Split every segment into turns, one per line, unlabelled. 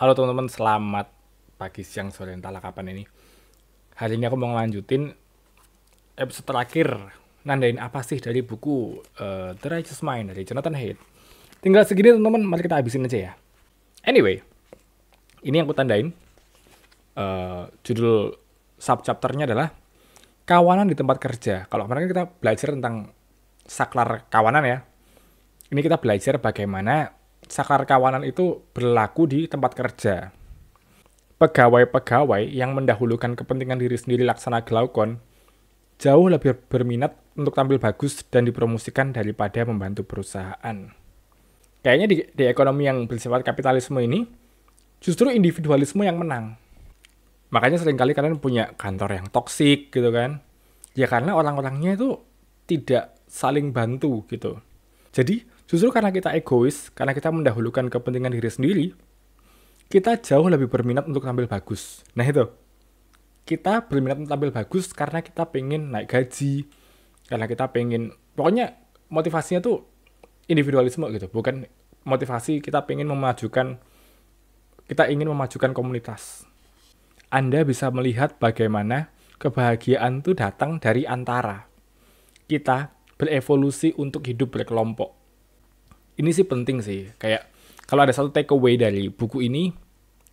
Halo teman-teman, selamat pagi, siang, sore, entahlah kapan ini. Hari ini aku mau ngelanjutin episode terakhir nandain apa sih dari buku uh, The Righteous Mind dari Jonathan Haidt. Tinggal segini teman-teman, mari kita habisin aja ya. Anyway, ini yang aku tandain. Uh, judul subchapternya adalah Kawanan di Tempat Kerja. Kalau kemarin kita belajar tentang saklar kawanan ya. Ini kita belajar bagaimana saklar kawanan itu berlaku di tempat kerja. Pegawai-pegawai yang mendahulukan kepentingan diri sendiri laksana glaukon jauh lebih berminat untuk tampil bagus dan dipromosikan daripada membantu perusahaan. Kayaknya di, di ekonomi yang bersifat kapitalisme ini, justru individualisme yang menang. Makanya seringkali kalian punya kantor yang toksik gitu kan. Ya karena orang-orangnya itu tidak saling bantu gitu. Jadi Justru karena kita egois, karena kita mendahulukan kepentingan diri sendiri, kita jauh lebih berminat untuk tampil bagus. Nah itu, kita berminat untuk tampil bagus karena kita pengen naik gaji, karena kita pengen, pokoknya motivasinya tuh individualisme gitu, bukan motivasi kita pengen memajukan, kita ingin memajukan komunitas. Anda bisa melihat bagaimana kebahagiaan itu datang dari antara. Kita berevolusi untuk hidup berkelompok ini sih penting sih kayak kalau ada satu takeaway dari buku ini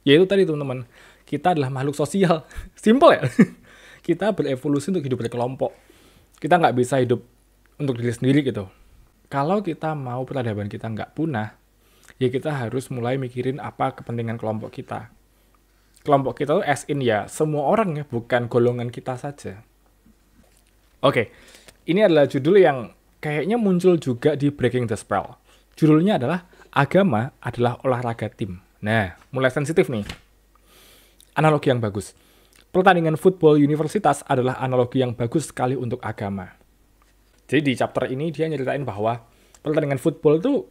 yaitu tadi teman-teman kita adalah makhluk sosial simple ya kita berevolusi untuk hidup berkelompok kita nggak bisa hidup untuk diri sendiri gitu kalau kita mau peradaban kita nggak punah ya kita harus mulai mikirin apa kepentingan kelompok kita kelompok kita tuh as in ya semua orang ya bukan golongan kita saja oke okay. ini adalah judul yang kayaknya muncul juga di Breaking the Spell Judulnya adalah Agama adalah olahraga tim. Nah, mulai sensitif nih. Analogi yang bagus. Pertandingan football universitas adalah analogi yang bagus sekali untuk agama. Jadi di chapter ini dia nyeritain bahwa pertandingan football itu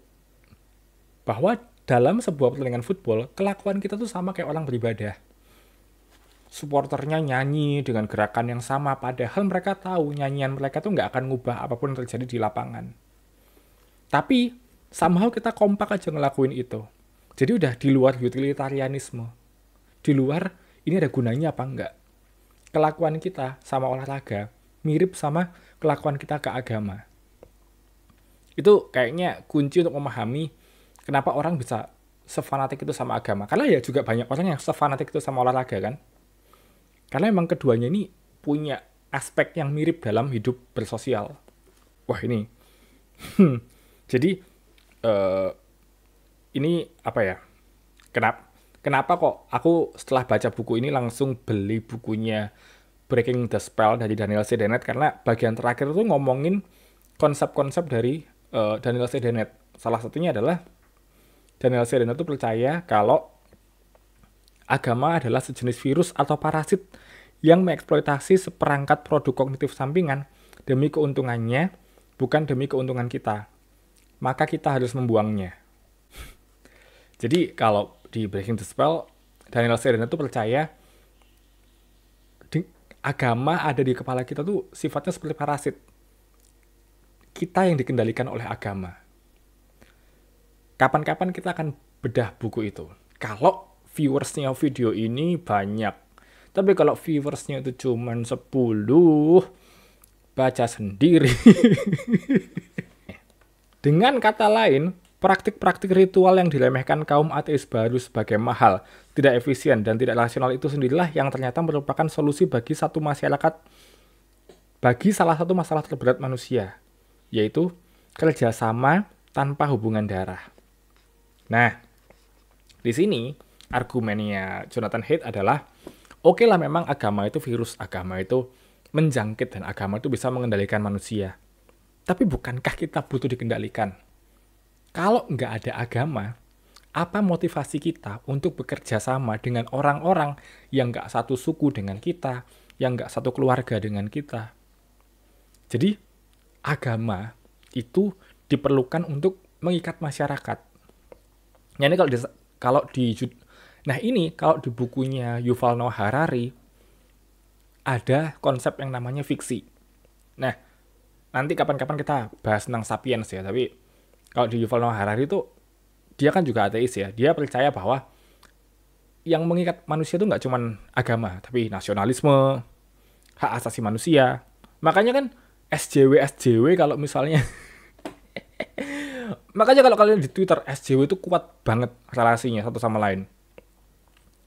bahwa dalam sebuah pertandingan football, kelakuan kita tuh sama kayak orang beribadah. Supporternya nyanyi dengan gerakan yang sama, padahal mereka tahu nyanyian mereka tuh nggak akan ngubah apapun yang terjadi di lapangan. Tapi somehow kita kompak aja ngelakuin itu. Jadi udah di luar utilitarianisme. Di luar ini ada gunanya apa enggak. Kelakuan kita sama olahraga mirip sama kelakuan kita ke agama. Itu kayaknya kunci untuk memahami kenapa orang bisa sefanatik itu sama agama. Karena ya juga banyak orang yang sefanatik itu sama olahraga kan. Karena emang keduanya ini punya aspek yang mirip dalam hidup bersosial. Wah ini. Jadi uh, ini apa ya? Kenapa kenapa kok aku setelah baca buku ini langsung beli bukunya Breaking the Spell dari Daniel C. Dennett karena bagian terakhir itu ngomongin konsep-konsep dari uh, Daniel C. Dennett. Salah satunya adalah Daniel C. Dennett itu percaya kalau agama adalah sejenis virus atau parasit yang mengeksploitasi seperangkat produk kognitif sampingan demi keuntungannya, bukan demi keuntungan kita maka kita harus membuangnya. Jadi kalau di Breaking the Spell, Daniel Serena tuh percaya agama ada di kepala kita tuh sifatnya seperti parasit. Kita yang dikendalikan oleh agama. Kapan-kapan kita akan bedah buku itu. Kalau viewersnya video ini banyak. Tapi kalau viewersnya itu cuma 10, baca sendiri. Dengan kata lain, praktik-praktik ritual yang dilemehkan kaum ateis baru sebagai mahal, tidak efisien, dan tidak rasional itu sendirilah yang ternyata merupakan solusi bagi satu masyarakat, bagi salah satu masalah terberat manusia, yaitu kerjasama tanpa hubungan darah. Nah, di sini argumennya Jonathan Haidt adalah, oke okay lah memang agama itu virus, agama itu menjangkit, dan agama itu bisa mengendalikan manusia. Tapi bukankah kita butuh dikendalikan? Kalau nggak ada agama, apa motivasi kita untuk bekerja sama dengan orang-orang yang nggak satu suku dengan kita, yang nggak satu keluarga dengan kita? Jadi, agama itu diperlukan untuk mengikat masyarakat. Nah, ini kalau di, kalau di Nah, ini kalau di bukunya Yuval Noah Harari ada konsep yang namanya fiksi. Nah, nanti kapan-kapan kita bahas tentang sapiens ya, tapi kalau di Yuval Noah Harari itu dia kan juga ateis ya. Dia percaya bahwa yang mengikat manusia itu nggak cuman agama, tapi nasionalisme, hak asasi manusia. Makanya kan SJW SJW kalau misalnya Makanya kalau kalian di Twitter SJW itu kuat banget relasinya satu sama lain.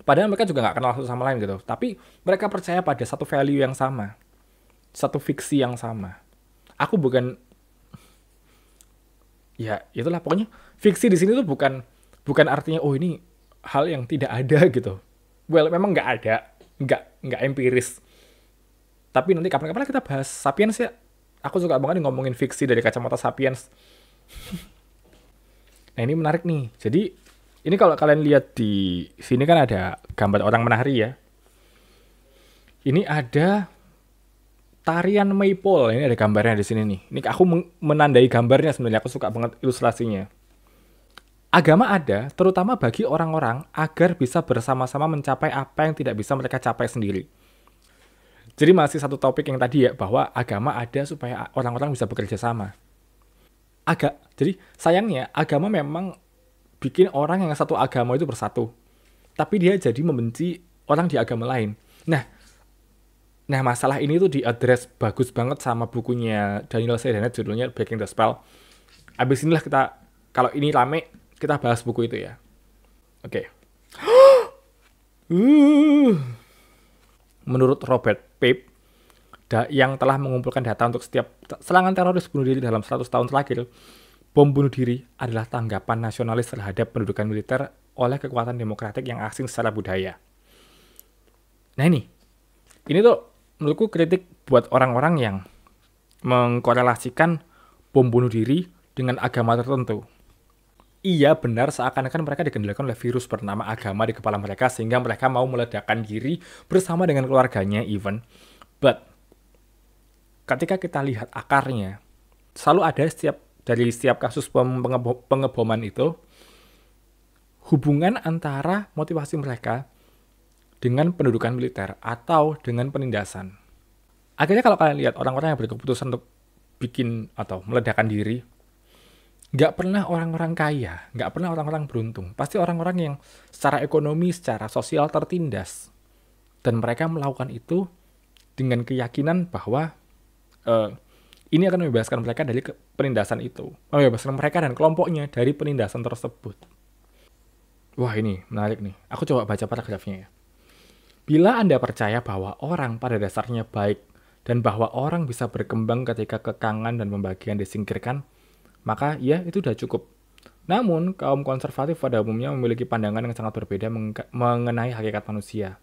Padahal mereka juga nggak kenal satu sama lain gitu. Tapi mereka percaya pada satu value yang sama. Satu fiksi yang sama aku bukan ya itulah pokoknya fiksi di sini tuh bukan bukan artinya oh ini hal yang tidak ada gitu well memang nggak ada nggak nggak empiris tapi nanti kapan-kapan kita bahas sapiens ya aku suka banget ngomongin fiksi dari kacamata sapiens nah ini menarik nih jadi ini kalau kalian lihat di sini kan ada gambar orang menari ya ini ada tarian maypole. Ini ada gambarnya di sini nih. Ini aku menandai gambarnya sebenarnya. Aku suka banget ilustrasinya. Agama ada, terutama bagi orang-orang agar bisa bersama-sama mencapai apa yang tidak bisa mereka capai sendiri. Jadi masih satu topik yang tadi ya, bahwa agama ada supaya orang-orang bisa bekerja sama. Agak, jadi sayangnya agama memang bikin orang yang satu agama itu bersatu. Tapi dia jadi membenci orang di agama lain. Nah, Nah, masalah ini tuh diadres bagus banget sama bukunya Daniel Sedanet judulnya Breaking the Spell. Abis inilah kita, kalau ini rame, kita bahas buku itu ya. Oke. Okay. Menurut Robert Pape, yang telah mengumpulkan data untuk setiap serangan teroris bunuh diri dalam 100 tahun terakhir, bom bunuh diri adalah tanggapan nasionalis terhadap pendudukan militer oleh kekuatan demokratik yang asing secara budaya. Nah ini, ini tuh menurutku kritik buat orang-orang yang mengkorelasikan bom bunuh diri dengan agama tertentu. Iya benar seakan-akan mereka dikendalikan oleh virus bernama agama di kepala mereka sehingga mereka mau meledakkan diri bersama dengan keluarganya even. But ketika kita lihat akarnya, selalu ada setiap dari setiap kasus pengeboman itu hubungan antara motivasi mereka dengan pendudukan militer atau dengan penindasan. Akhirnya kalau kalian lihat orang-orang yang berkeputusan untuk bikin atau meledakkan diri, nggak pernah orang-orang kaya, nggak pernah orang-orang beruntung. Pasti orang-orang yang secara ekonomi, secara sosial tertindas. Dan mereka melakukan itu dengan keyakinan bahwa uh, ini akan membebaskan mereka dari penindasan itu. Membebaskan mereka dan kelompoknya dari penindasan tersebut. Wah ini menarik nih. Aku coba baca paragrafnya ya. Bila Anda percaya bahwa orang pada dasarnya baik dan bahwa orang bisa berkembang ketika kekangan dan pembagian disingkirkan, maka ya itu sudah cukup. Namun, kaum konservatif pada umumnya memiliki pandangan yang sangat berbeda mengenai hakikat manusia.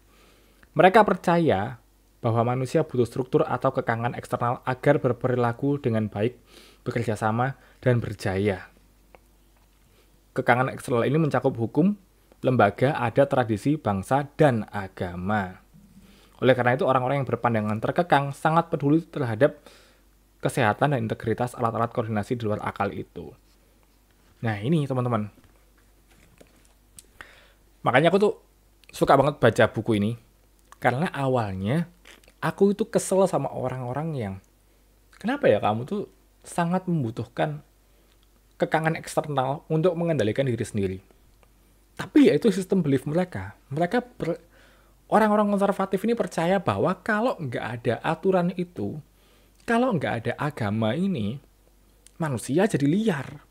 Mereka percaya bahwa manusia butuh struktur atau kekangan eksternal agar berperilaku dengan baik, bekerja sama, dan berjaya. Kekangan eksternal ini mencakup hukum, lembaga, ada tradisi, bangsa, dan agama. Oleh karena itu, orang-orang yang berpandangan terkekang sangat peduli terhadap kesehatan dan integritas alat-alat koordinasi di luar akal itu. Nah ini teman-teman. Makanya aku tuh suka banget baca buku ini. Karena awalnya aku itu kesel sama orang-orang yang kenapa ya kamu tuh sangat membutuhkan kekangan eksternal untuk mengendalikan diri sendiri tapi ya itu sistem belief mereka. Mereka orang-orang konservatif ini percaya bahwa kalau nggak ada aturan itu, kalau nggak ada agama ini, manusia jadi liar.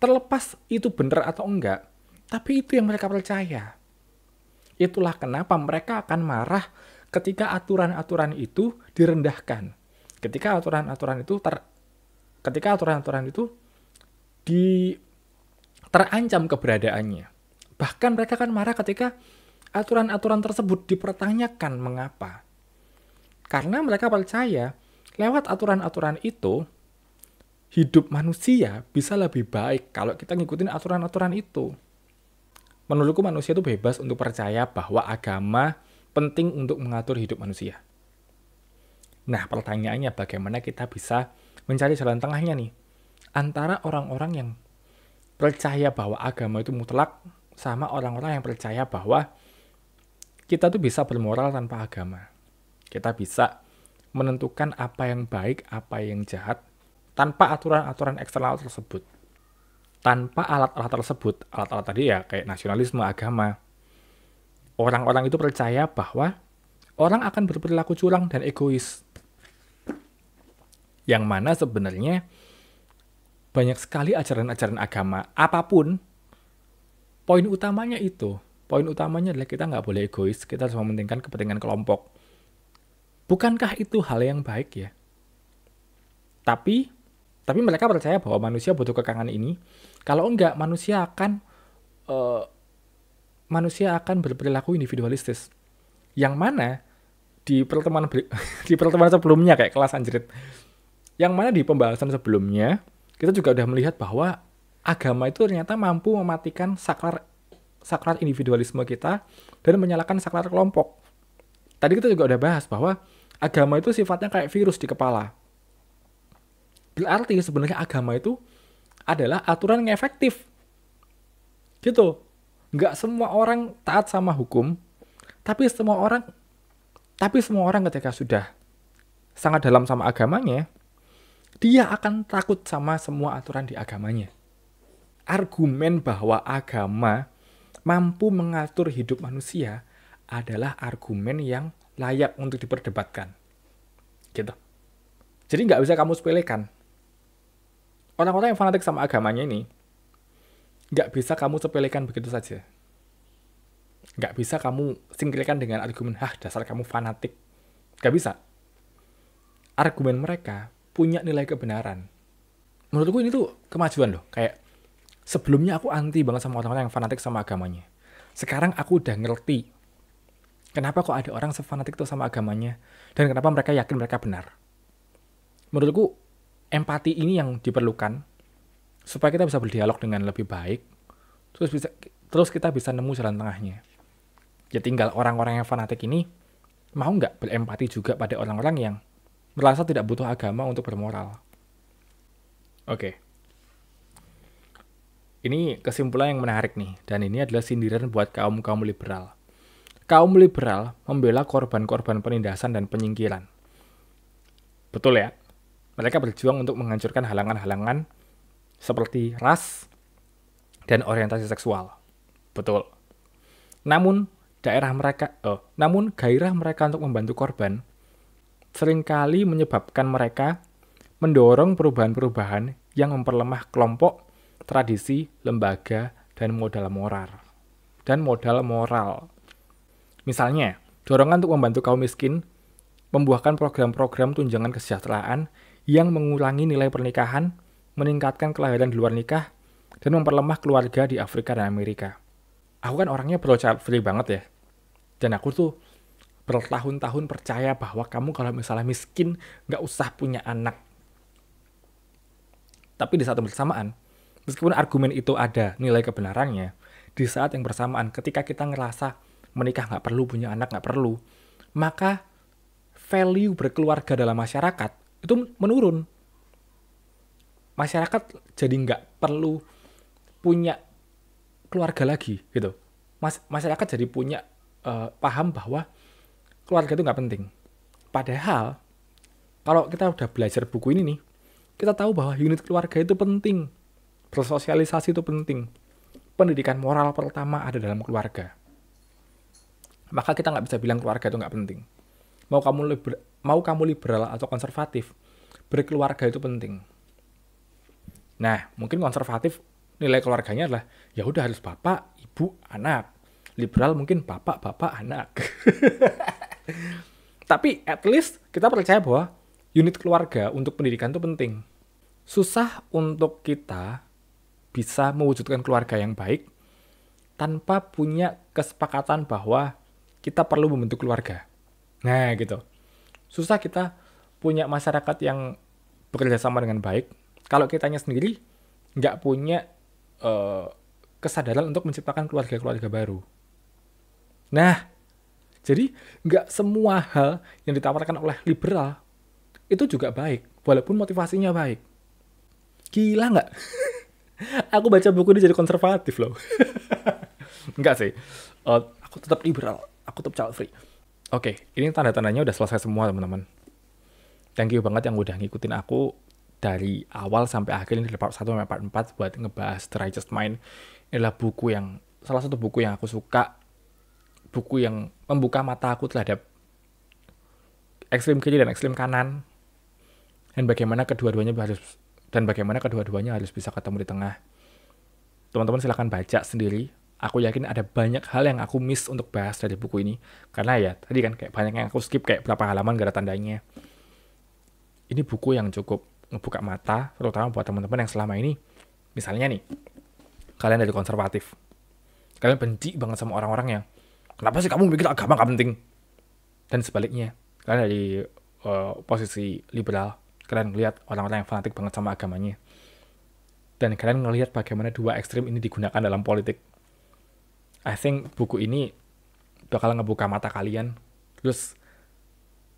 Terlepas itu benar atau enggak, tapi itu yang mereka percaya. Itulah kenapa mereka akan marah ketika aturan-aturan itu direndahkan. Ketika aturan-aturan itu ter ketika aturan-aturan itu di terancam keberadaannya. Bahkan mereka kan marah ketika aturan-aturan tersebut dipertanyakan mengapa. Karena mereka percaya lewat aturan-aturan itu hidup manusia bisa lebih baik kalau kita ngikutin aturan-aturan itu. Menurutku manusia itu bebas untuk percaya bahwa agama penting untuk mengatur hidup manusia. Nah, pertanyaannya bagaimana kita bisa mencari jalan tengahnya nih antara orang-orang yang percaya bahwa agama itu mutlak sama orang-orang yang percaya bahwa kita tuh bisa bermoral tanpa agama. Kita bisa menentukan apa yang baik, apa yang jahat, tanpa aturan-aturan eksternal tersebut. Tanpa alat-alat tersebut, alat-alat tadi ya kayak nasionalisme, agama. Orang-orang itu percaya bahwa orang akan berperilaku curang dan egois. Yang mana sebenarnya banyak sekali ajaran-ajaran agama apapun poin utamanya itu, poin utamanya adalah kita nggak boleh egois, kita harus mementingkan kepentingan kelompok. Bukankah itu hal yang baik ya? Tapi, tapi mereka percaya bahwa manusia butuh kekangan ini. Kalau enggak, manusia akan uh, manusia akan berperilaku individualistis. Yang mana di pertemuan di pertemuan sebelumnya kayak kelas anjrit. Yang mana di pembahasan sebelumnya kita juga udah melihat bahwa agama itu ternyata mampu mematikan saklar saklar individualisme kita dan menyalakan saklar kelompok. Tadi kita juga udah bahas bahwa agama itu sifatnya kayak virus di kepala. Berarti sebenarnya agama itu adalah aturan yang efektif. Gitu. Nggak semua orang taat sama hukum, tapi semua orang tapi semua orang ketika sudah sangat dalam sama agamanya, dia akan takut sama semua aturan di agamanya argumen bahwa agama mampu mengatur hidup manusia adalah argumen yang layak untuk diperdebatkan. Gitu. Jadi nggak bisa kamu sepelekan. Orang-orang yang fanatik sama agamanya ini nggak bisa kamu sepelekan begitu saja. Nggak bisa kamu singkirkan dengan argumen, hah dasar kamu fanatik. Nggak bisa. Argumen mereka punya nilai kebenaran. Menurutku ini tuh kemajuan loh. Kayak Sebelumnya aku anti banget sama orang-orang yang fanatik sama agamanya. Sekarang aku udah ngerti kenapa kok ada orang sefanatik itu sama agamanya dan kenapa mereka yakin mereka benar. Menurutku empati ini yang diperlukan supaya kita bisa berdialog dengan lebih baik terus bisa terus kita bisa nemu jalan tengahnya. Ya tinggal orang-orang yang fanatik ini mau nggak berempati juga pada orang-orang yang merasa tidak butuh agama untuk bermoral. Oke, okay ini kesimpulan yang menarik nih, dan ini adalah sindiran buat kaum-kaum liberal. Kaum liberal membela korban-korban penindasan dan penyingkiran. Betul ya? Mereka berjuang untuk menghancurkan halangan-halangan seperti ras dan orientasi seksual. Betul. Namun, daerah mereka, oh, namun gairah mereka untuk membantu korban seringkali menyebabkan mereka mendorong perubahan-perubahan yang memperlemah kelompok tradisi, lembaga, dan modal moral. Dan modal moral. Misalnya, dorongan untuk membantu kaum miskin membuahkan program-program tunjangan kesejahteraan yang mengulangi nilai pernikahan, meningkatkan kelahiran di luar nikah, dan memperlemah keluarga di Afrika dan Amerika. Aku kan orangnya pro child free banget ya. Dan aku tuh bertahun-tahun percaya bahwa kamu kalau misalnya miskin, nggak usah punya anak. Tapi di saat bersamaan, Meskipun argumen itu ada nilai kebenarannya, di saat yang bersamaan ketika kita ngerasa menikah nggak perlu, punya anak nggak perlu, maka value berkeluarga dalam masyarakat itu menurun. Masyarakat jadi nggak perlu punya keluarga lagi gitu. Mas masyarakat jadi punya uh, paham bahwa keluarga itu nggak penting. Padahal kalau kita udah belajar buku ini nih, kita tahu bahwa unit keluarga itu penting Bersosialisasi itu penting. Pendidikan moral pertama ada dalam keluarga. Maka kita nggak bisa bilang keluarga itu nggak penting. Mau kamu liber, mau kamu liberal atau konservatif, berkeluarga itu penting. Nah, mungkin konservatif nilai keluarganya adalah ya udah harus bapak, ibu, anak. Liberal mungkin bapak, bapak, anak. Tapi at least kita percaya bahwa unit keluarga untuk pendidikan itu penting. Susah untuk kita bisa mewujudkan keluarga yang baik tanpa punya kesepakatan bahwa kita perlu membentuk keluarga. Nah, gitu. Susah kita punya masyarakat yang bekerja sama dengan baik kalau kitanya sendiri nggak punya uh, kesadaran untuk menciptakan keluarga-keluarga baru. Nah, jadi nggak semua hal yang ditawarkan oleh liberal itu juga baik, walaupun motivasinya baik. Gila nggak? aku baca buku ini jadi konservatif loh. Enggak sih. Uh, aku tetap liberal. Aku tetap child free. Oke, okay, ini tanda-tandanya udah selesai semua teman-teman. Thank you banget yang udah ngikutin aku dari awal sampai akhir ini dari part 1 sampai part 4 buat ngebahas The Righteous Mind. Ini adalah buku yang, salah satu buku yang aku suka. Buku yang membuka mata aku terhadap ekstrim kiri dan ekstrim kanan. Dan bagaimana kedua-duanya harus dan bagaimana kedua-duanya harus bisa ketemu di tengah. Teman-teman silahkan baca sendiri. Aku yakin ada banyak hal yang aku miss untuk bahas dari buku ini. Karena ya, tadi kan kayak banyak yang aku skip kayak berapa halaman gara ada tandanya. Ini buku yang cukup ngebuka mata, terutama buat teman-teman yang selama ini, misalnya nih, kalian dari konservatif. Kalian benci banget sama orang-orang yang, kenapa sih kamu mikir agama gak penting? Dan sebaliknya, kalian dari uh, posisi liberal, kalian lihat orang-orang yang fanatik banget sama agamanya dan kalian ngelihat bagaimana dua ekstrim ini digunakan dalam politik. I think buku ini bakal ngebuka mata kalian, terus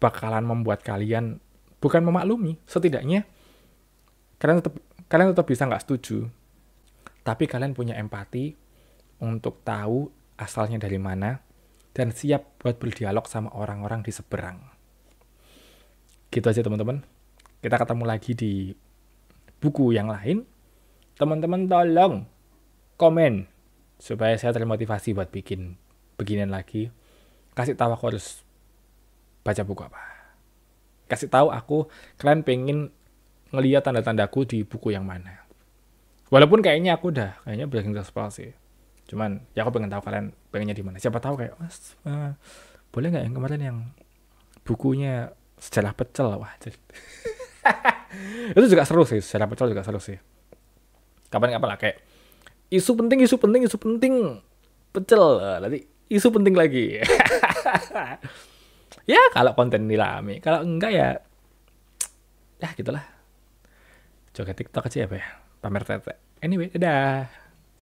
bakalan membuat kalian bukan memaklumi, setidaknya kalian tetap kalian tetap bisa nggak setuju, tapi kalian punya empati untuk tahu asalnya dari mana dan siap buat berdialog sama orang-orang di seberang. Gitu aja teman-teman kita ketemu lagi di buku yang lain. Teman-teman tolong komen supaya saya termotivasi buat bikin beginian lagi. Kasih tahu aku harus baca buku apa. Kasih tahu aku kalian pengen ngeliat tanda-tandaku di buku yang mana. Walaupun kayaknya aku udah kayaknya breaking the spell sih. Cuman ya aku pengen tahu kalian pengennya di mana. Siapa tahu kayak Mas uh, boleh nggak yang kemarin yang bukunya sejarah pecel wah jadi itu juga seru sih secara pecel juga seru sih kapan-kapan lah kayak isu penting isu penting isu penting pecel eh, nanti isu penting lagi ya kalau konten dilami kalau enggak ya ya gitulah joget tiktok aja ya, ya. pamer tete anyway dadah